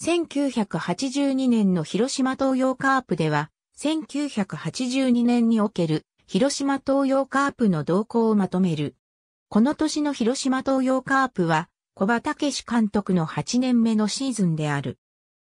1982年の広島東洋カープでは、1982年における広島東洋カープの動向をまとめる。この年の広島東洋カープは、小場武監督の8年目のシーズンである。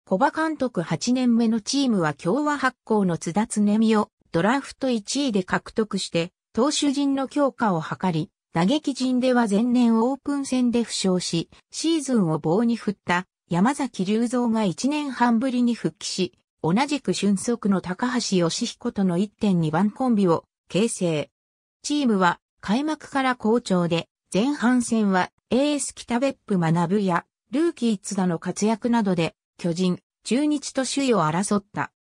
小場監督8年目のチームは共和発行の津田常美をドラフト1位で獲得して、投手陣の強化を図り、打撃陣では前年オープン戦で負傷し、シーズンを棒に振った山崎隆三が1年半ぶりに復帰し、同じく俊足の高橋義彦との1.2番コンビを形成。チームは開幕から好調で、前半戦はエース北別府学やルーキー津田の活躍などで巨人、中日と首位を争った。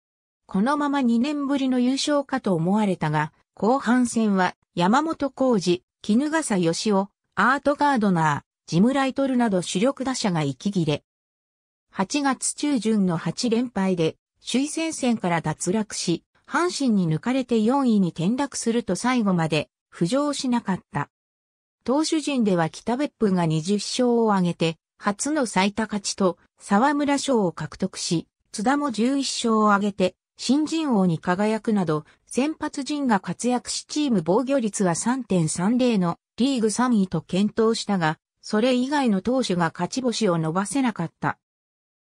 このまま2年ぶりの優勝かと思われたが、後半戦は山本浩二、絹笠義雄、アートガードナー、ジムライトルなど主力打者が息切れ。8月中旬の8連敗で、首位戦線から脱落し、阪神に抜かれて4位に転落すると最後まで浮上しなかった。投手陣では北別府が20勝を挙げて、初の最多勝ちと沢村賞を獲得し、津田も11勝を挙げて、新人王に輝くなど、先発陣が活躍しチーム防御率は3.30のリーグ3位と検討したが、それ以外の投手が勝ち星を伸ばせなかった。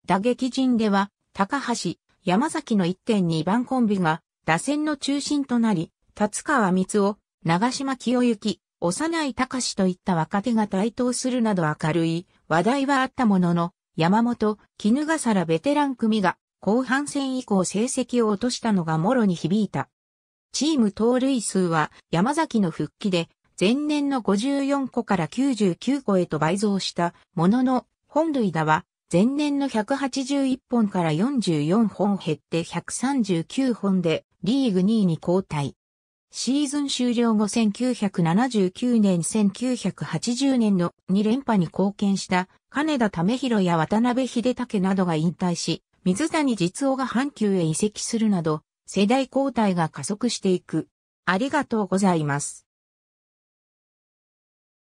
打撃陣では、高橋、山崎の1.2番コンビが、打線の中心となり、達川光夫、長島清行、幼い高志といった若手が台頭するなど明るい話題はあったものの、山本、絹笠らベテラン組が後半戦以降成績を落としたのがもろに響いた。チーム盗塁数は山崎の復帰で前年の54個から99個へと倍増したものの本塁打は前年の181本から44本減って139本でリーグ2位に交代。シーズン終了後1979年1980年の2連覇に貢献した金田為弘や渡辺秀武などが引退し、水谷実夫が阪急へ移籍するなど、世代交代が加速していく。ありがとうございます。